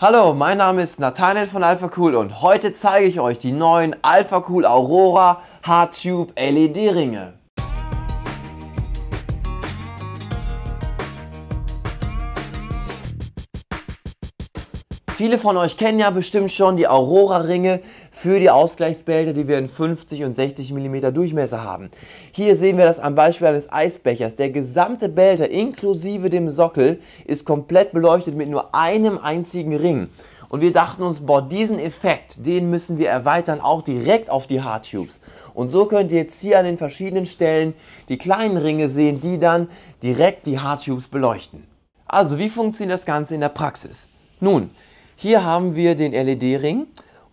Hallo, mein Name ist Nathaniel von Alpha Cool und heute zeige ich euch die neuen Alpha Cool Aurora H-Tube LED Ringe. Viele von euch kennen ja bestimmt schon die Aurora-Ringe für die Ausgleichsbehälter, die wir in 50 und 60 mm Durchmesser haben. Hier sehen wir das am Beispiel eines Eisbechers. Der gesamte Behälter inklusive dem Sockel ist komplett beleuchtet mit nur einem einzigen Ring. Und wir dachten uns, boah, diesen Effekt, den müssen wir erweitern, auch direkt auf die Hardtubes. Und so könnt ihr jetzt hier an den verschiedenen Stellen die kleinen Ringe sehen, die dann direkt die Hardtubes beleuchten. Also, wie funktioniert das Ganze in der Praxis? Nun, hier haben wir den LED-Ring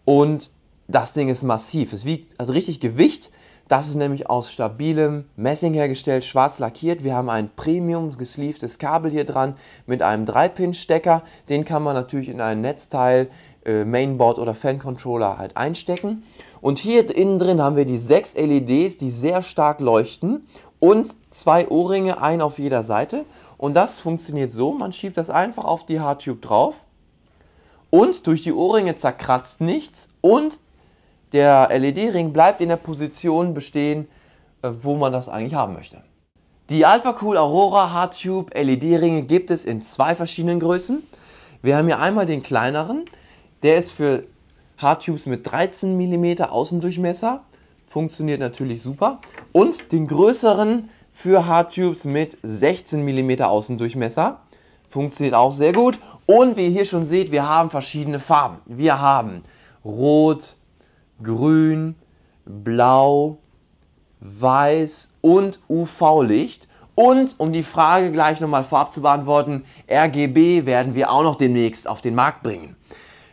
und das Ding ist massiv. Es wiegt also richtig Gewicht. Das ist nämlich aus stabilem Messing hergestellt, schwarz lackiert. Wir haben ein Premium gesleevedes Kabel hier dran mit einem 3-Pin-Stecker. Den kann man natürlich in ein Netzteil, äh, Mainboard oder Fan-Controller halt einstecken. Und hier innen drin haben wir die sechs LEDs, die sehr stark leuchten und zwei Ohrringe, ringe einen auf jeder Seite. Und das funktioniert so, man schiebt das einfach auf die Haartube drauf und durch die Ohrringe zerkratzt nichts und der LED-Ring bleibt in der Position bestehen, äh, wo man das eigentlich haben möchte. Die Alpha Cool Aurora Hardtube LED-Ringe gibt es in zwei verschiedenen Größen. Wir haben hier einmal den kleineren, der ist für Hardtubes mit 13 mm Außendurchmesser, funktioniert natürlich super. Und den größeren für Hardtubes mit 16 mm Außendurchmesser, Funktioniert auch sehr gut. Und wie ihr hier schon seht, wir haben verschiedene Farben. Wir haben Rot, Grün, Blau, Weiß und UV-Licht. Und um die Frage gleich nochmal vorab zu beantworten, RGB werden wir auch noch demnächst auf den Markt bringen.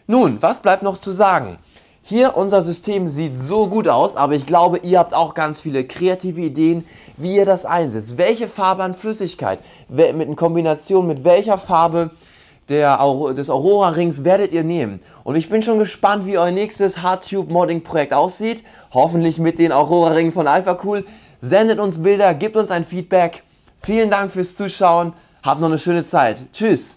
Nun, was bleibt noch zu sagen? Hier, unser System sieht so gut aus, aber ich glaube, ihr habt auch ganz viele kreative Ideen, wie ihr das einsetzt. Welche Farbe an Flüssigkeit, mit in Kombination mit welcher Farbe der, des Aurora-Rings werdet ihr nehmen. Und ich bin schon gespannt, wie euer nächstes Hardtube-Modding-Projekt aussieht. Hoffentlich mit den Aurora-Ringen von AlphaCool. Sendet uns Bilder, gebt uns ein Feedback. Vielen Dank fürs Zuschauen. Habt noch eine schöne Zeit. Tschüss.